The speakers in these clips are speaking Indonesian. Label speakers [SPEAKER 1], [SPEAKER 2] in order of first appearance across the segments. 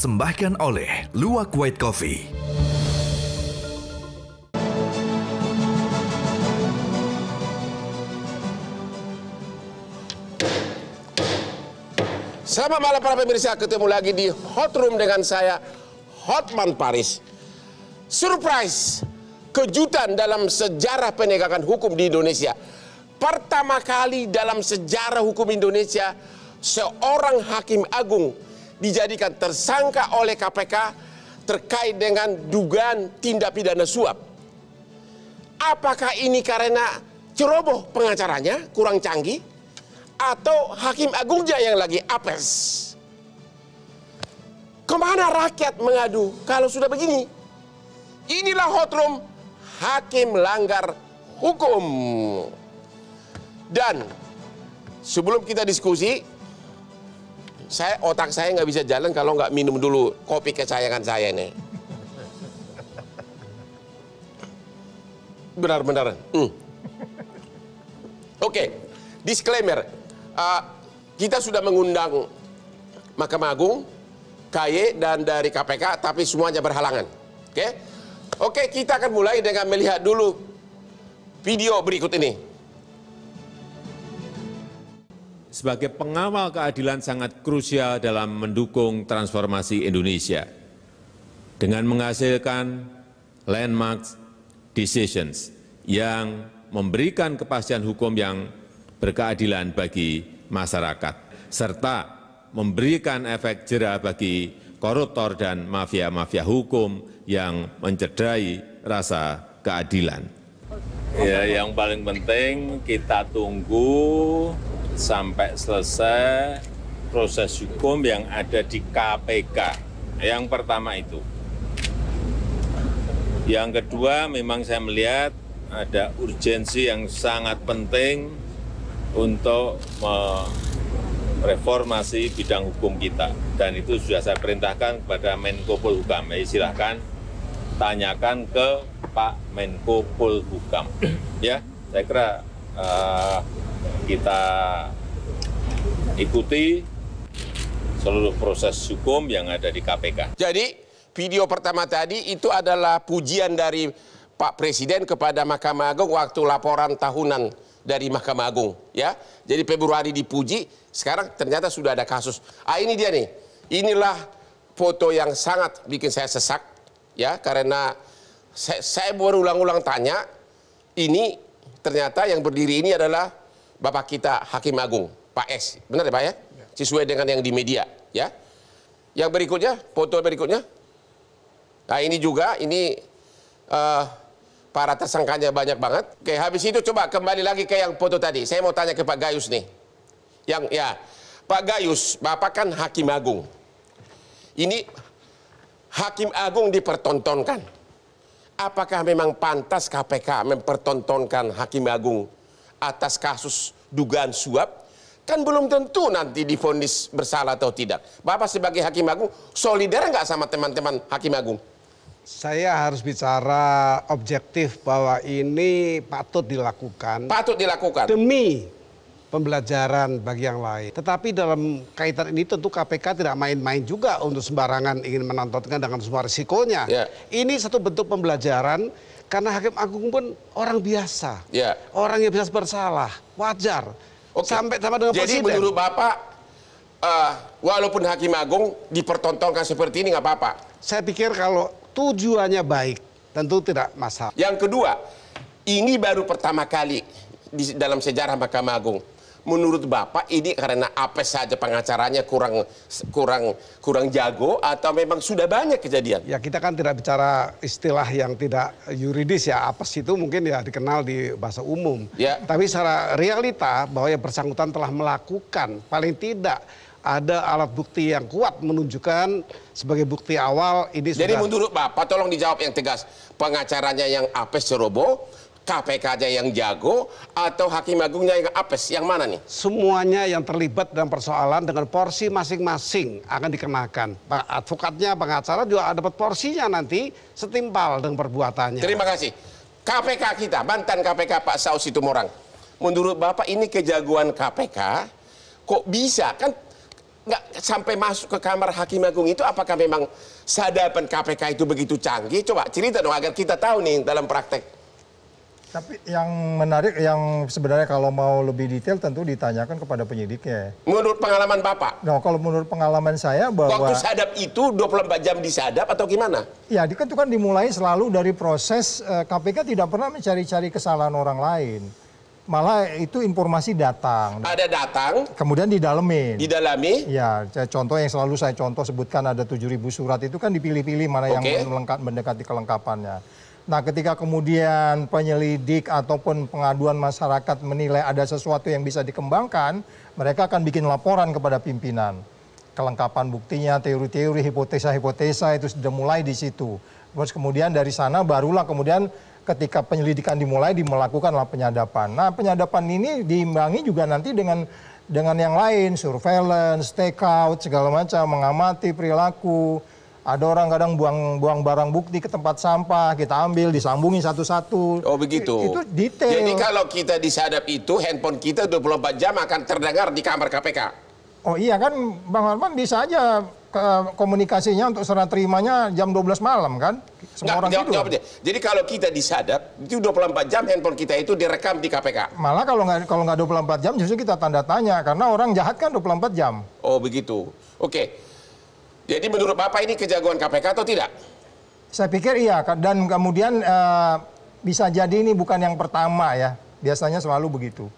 [SPEAKER 1] dipersembahkan oleh Luwak White Coffee.
[SPEAKER 2] Selamat malam para pemirsa, ketemu lagi di Hot Room dengan saya, Hotman Paris. Surprise, kejutan dalam sejarah penegakan hukum di Indonesia. Pertama kali dalam sejarah hukum Indonesia, seorang hakim agung dijadikan tersangka oleh KPK terkait dengan dugaan tindak pidana suap. Apakah ini karena ceroboh pengacaranya, kurang canggih, atau Hakim Agungnya yang lagi apes? Kemana rakyat mengadu kalau sudah begini? Inilah hotrum hakim langgar hukum. Dan sebelum kita diskusi, saya otak saya nggak bisa jalan kalau nggak minum dulu kopi kesayangan saya ini. Benar-benar. Hmm. Oke, okay. disclaimer. Uh, kita sudah mengundang Mahkamah Agung, KY, dan dari KPK, tapi semuanya berhalangan. Oke, okay? oke okay, kita akan mulai dengan melihat dulu video berikut ini.
[SPEAKER 3] sebagai pengawal keadilan sangat krusial dalam mendukung transformasi Indonesia dengan menghasilkan landmark decisions yang memberikan kepastian hukum yang berkeadilan bagi masyarakat, serta memberikan efek jerah bagi koruptor dan mafia-mafia hukum yang mencederai rasa keadilan. Ya, yang paling penting kita tunggu sampai selesai proses hukum yang ada di KPK. Yang pertama itu. Yang kedua, memang saya melihat ada urgensi yang sangat penting untuk mereformasi bidang hukum kita. Dan itu sudah saya perintahkan kepada Menko Polhukam. ya silahkan tanyakan ke Pak Menko Polhukam. Ya, saya kira uh, kita ikuti seluruh proses hukum yang ada
[SPEAKER 2] di KPK. Jadi video pertama tadi itu adalah pujian dari Pak Presiden kepada Mahkamah Agung waktu laporan tahunan dari Mahkamah Agung ya. Jadi Februari dipuji, sekarang ternyata sudah ada kasus. Ah ini dia nih. Inilah foto yang sangat bikin saya sesak ya karena saya, saya berulang-ulang tanya ini ternyata yang berdiri ini adalah Bapak kita Hakim Agung, Pak S. Benar ya Pak ya? ya? Sesuai dengan yang di media ya. Yang berikutnya, foto berikutnya. Nah ini juga, ini uh, para tersangkanya banyak banget. Oke, habis itu coba kembali lagi ke yang foto tadi. Saya mau tanya ke Pak Gayus nih. Yang ya, Pak Gayus, Bapak kan Hakim Agung. Ini Hakim Agung dipertontonkan. Apakah memang pantas KPK mempertontonkan Hakim Agung atas kasus dugaan suap kan belum tentu nanti difonis bersalah atau tidak. Bapak sebagai hakim agung solidar nggak sama teman-teman hakim agung?
[SPEAKER 1] Saya harus bicara objektif bahwa ini patut dilakukan. Patut dilakukan. Demi pembelajaran bagi yang lain. Tetapi dalam kaitan ini tentu KPK tidak main-main juga untuk sembarangan ingin menontonkan dengan semua risikonya. Yeah. Ini satu bentuk pembelajaran karena Hakim Agung pun orang biasa. Yeah. Orang yang bisa bersalah, wajar. Okay.
[SPEAKER 2] Sampai sama dengan Jadi presiden. Jadi menurut Bapak, uh, walaupun Hakim Agung dipertontonkan seperti ini nggak apa-apa?
[SPEAKER 1] Saya pikir kalau tujuannya baik, tentu tidak masalah.
[SPEAKER 2] Yang kedua, ini baru pertama kali di dalam sejarah Mahkamah Agung menurut Bapak ini karena apa saja pengacaranya kurang kurang kurang jago atau memang sudah banyak kejadian?
[SPEAKER 1] Ya kita kan tidak bicara istilah yang tidak yuridis ya apa sih itu mungkin ya dikenal di bahasa umum. Ya. Tapi secara realita bahwa yang bersangkutan telah melakukan paling tidak ada alat bukti yang kuat menunjukkan sebagai bukti awal ini Jadi sudah... Jadi menurut
[SPEAKER 2] Bapak tolong dijawab yang tegas pengacaranya yang Apes Ceroboh KPK aja yang jago atau Hakim Agungnya yang apes? Yang mana nih?
[SPEAKER 1] Semuanya yang terlibat dalam persoalan dengan porsi masing-masing akan dikenakan. Advokatnya, pengacara juga dapat porsinya nanti setimpal dengan perbuatannya. Terima kasih.
[SPEAKER 2] KPK kita, mantan KPK Pak Saus itu orang. Menurut Bapak ini kejagoan KPK kok bisa kan nggak sampai masuk ke kamar Hakim Agung itu apakah memang sadapan KPK itu begitu canggih? Coba cerita dong agar kita tahu nih dalam praktek.
[SPEAKER 4] Tapi yang menarik yang sebenarnya kalau mau lebih detail tentu ditanyakan
[SPEAKER 2] kepada penyidiknya. Menurut
[SPEAKER 4] pengalaman Bapak? Nah, kalau menurut pengalaman saya bahwa... Waktu
[SPEAKER 2] sadap itu 24 jam disadap atau gimana?
[SPEAKER 4] Ya, kan itu kan, dimulai selalu dari proses eh, KPK tidak pernah mencari-cari kesalahan orang lain. Malah itu informasi datang. Ada datang. Kemudian didalemin.
[SPEAKER 2] Didalami.
[SPEAKER 4] Ya, contoh yang selalu saya contoh sebutkan ada 7.000 surat itu kan dipilih-pilih mana okay. yang mendekati kelengkapannya. Nah, ketika kemudian penyelidik ataupun pengaduan masyarakat menilai ada sesuatu yang bisa dikembangkan, mereka akan bikin laporan kepada pimpinan. Kelengkapan buktinya, teori-teori, hipotesa-hipotesa itu sudah mulai di situ. Terus kemudian dari sana barulah kemudian ketika penyelidikan dimulai dimelakukanlah penyadapan. Nah, penyadapan ini diimbangi juga nanti dengan dengan yang lain, surveillance, take segala macam, mengamati perilaku, ada orang kadang buang buang barang bukti ke tempat sampah, kita ambil, disambungin satu-satu.
[SPEAKER 2] Oh begitu. Itu detail. Jadi kalau kita disadap itu, handphone kita 24 jam akan terdengar di kamar KPK.
[SPEAKER 4] Oh iya kan, Bang Arman bisa aja ke, komunikasinya untuk serah terimanya jam 12 malam kan? Semua Nggak, orang jawab, jawab,
[SPEAKER 2] Jawab, Jadi kalau kita disadap, itu 24 jam handphone kita itu direkam di KPK.
[SPEAKER 4] Malah kalau nggak kalau nggak 24 jam justru kita tanda tanya karena orang jahat kan 24 jam.
[SPEAKER 2] Oh begitu. Oke. Okay. Jadi menurut Bapak ini kejagoan KPK atau tidak?
[SPEAKER 4] Saya pikir iya dan kemudian uh, bisa jadi ini bukan yang pertama ya. Biasanya selalu begitu.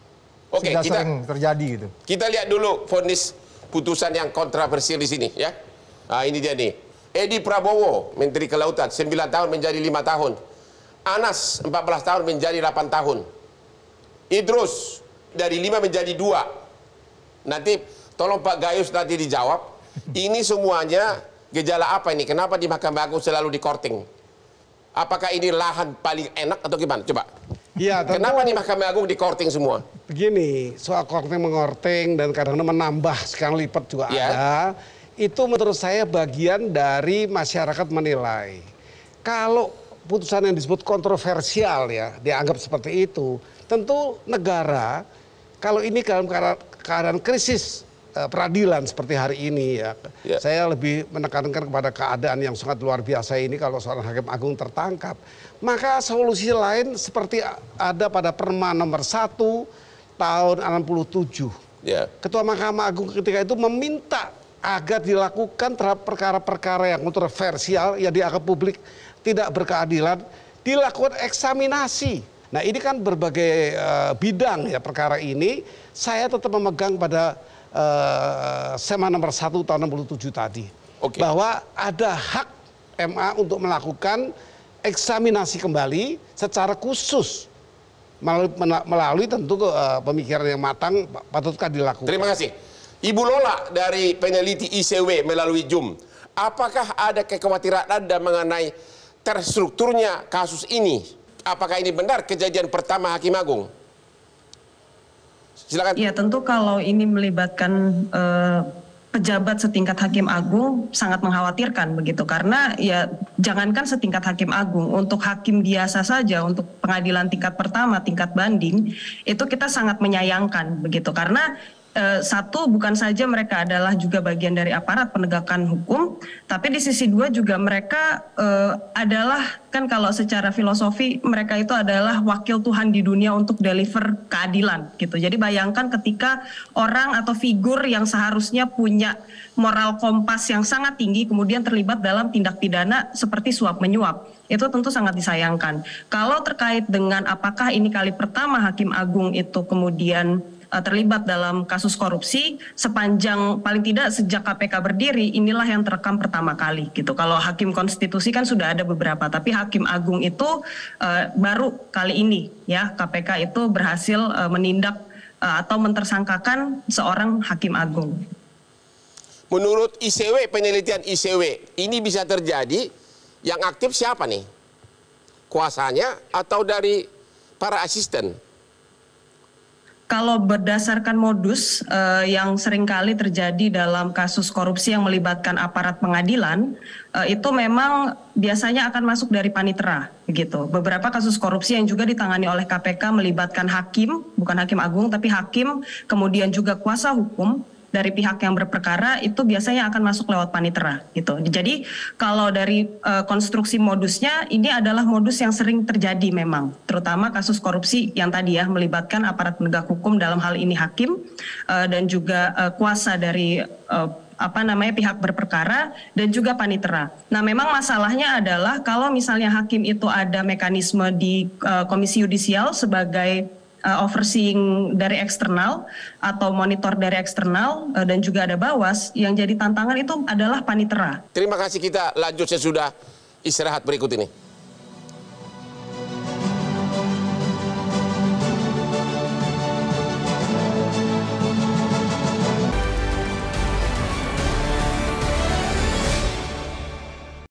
[SPEAKER 4] Oke, kita terjadi
[SPEAKER 2] gitu. Kita lihat dulu fonis putusan yang kontroversial di sini ya. Nah, ini dia nih. Edi Prabowo, Menteri Kelautan, 9 tahun menjadi 5 tahun. Anas, 14 tahun menjadi 8 tahun. Idrus, dari 5 menjadi 2. Nanti tolong Pak Gayus nanti dijawab ini semuanya gejala apa ini? Kenapa di Mahkamah Agung selalu korting? Apakah ini lahan paling enak atau gimana? Coba. Iya. Kenapa di Mahkamah Agung korting semua?
[SPEAKER 1] Begini, soal korting mengorting dan kadang-kadang menambah sekali lipat juga ya. ada. Itu menurut saya bagian dari masyarakat menilai. Kalau putusan yang disebut kontroversial ya, dianggap seperti itu, tentu negara kalau ini dalam keadaan krisis Eh, peradilan seperti hari ini ya. ya. Saya lebih menekankan kepada keadaan yang sangat luar biasa ini kalau seorang hakim agung tertangkap. Maka solusi lain seperti ada pada Perma nomor 1 tahun 67. Ya. Ketua Mahkamah Agung ketika itu meminta agar dilakukan terhadap perkara-perkara yang kontroversial yang dianggap publik tidak berkeadilan dilakukan eksaminasi. Nah, ini kan berbagai uh, bidang ya perkara ini saya tetap memegang pada eh, SEMA nomor 1 tahun 67 tadi. Okay. Bahwa ada hak MA untuk melakukan eksaminasi kembali secara khusus melalui, melalui tentu uh, pemikiran yang matang patutkah dilakukan.
[SPEAKER 2] Terima kasih. Ibu Lola dari peneliti ICW melalui Zoom, Apakah ada kekhawatiran Anda mengenai terstrukturnya kasus ini? Apakah ini benar kejadian pertama Hakim Agung?
[SPEAKER 5] Silakan. Ya tentu kalau ini melibatkan uh, pejabat setingkat Hakim Agung sangat mengkhawatirkan begitu karena ya jangankan setingkat Hakim Agung untuk hakim biasa saja untuk pengadilan tingkat pertama tingkat banding itu kita sangat menyayangkan begitu karena Eh, satu bukan saja mereka adalah juga bagian dari aparat penegakan hukum, tapi di sisi dua juga mereka uh, adalah kan kalau secara filosofi mereka itu adalah wakil Tuhan di dunia untuk deliver keadilan gitu. Jadi bayangkan ketika orang atau figur yang seharusnya punya moral kompas yang sangat tinggi kemudian terlibat dalam tindak pidana seperti suap menyuap itu tentu sangat disayangkan. Kalau terkait dengan apakah ini kali pertama Hakim Agung itu kemudian Eh, terlibat dalam kasus korupsi sepanjang paling tidak sejak KPK berdiri inilah yang terekam pertama kali gitu. Kalau hakim konstitusi kan sudah ada beberapa, tapi hakim agung itu uh, baru kali ini ya KPK itu berhasil uh, menindak uh, atau mentersangkakan seorang hakim agung.
[SPEAKER 2] Menurut ICW penelitian ICW ini bisa terjadi yang aktif siapa nih? Kuasanya atau dari para asisten?
[SPEAKER 5] kalau berdasarkan modus uh, yang seringkali terjadi dalam kasus korupsi yang melibatkan aparat pengadilan, uh, itu memang biasanya akan masuk dari panitera, begitu. Beberapa kasus korupsi yang juga ditangani oleh KPK melibatkan hakim, bukan hakim agung, tapi hakim, kemudian juga kuasa hukum, dari pihak yang berperkara itu biasanya akan masuk lewat panitera gitu. Jadi kalau dari uh, konstruksi modusnya ini adalah modus yang sering terjadi memang, terutama kasus korupsi yang tadi ya melibatkan aparat penegak hukum dalam hal ini hakim uh, dan juga uh, kuasa dari uh, apa namanya pihak berperkara dan juga panitera. Nah, memang masalahnya adalah kalau misalnya hakim itu ada mekanisme di uh, komisi yudisial sebagai uh, overseeing dari eksternal atau monitor dari eksternal uh, dan juga ada bawas yang jadi tantangan itu adalah panitera.
[SPEAKER 2] Terima kasih kita lanjut sesudah istirahat berikut ini.